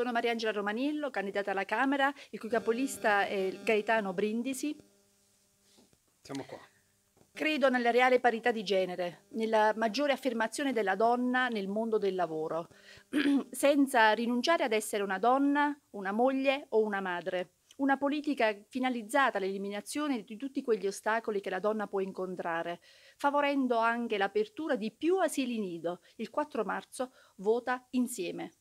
Sono Mariangela Romanillo, candidata alla Camera, il cui capolista è Gaetano Brindisi. Siamo qua. Credo nella reale parità di genere, nella maggiore affermazione della donna nel mondo del lavoro, senza rinunciare ad essere una donna, una moglie o una madre. Una politica finalizzata all'eliminazione di tutti quegli ostacoli che la donna può incontrare, favorendo anche l'apertura di più asili nido. Il 4 marzo vota insieme.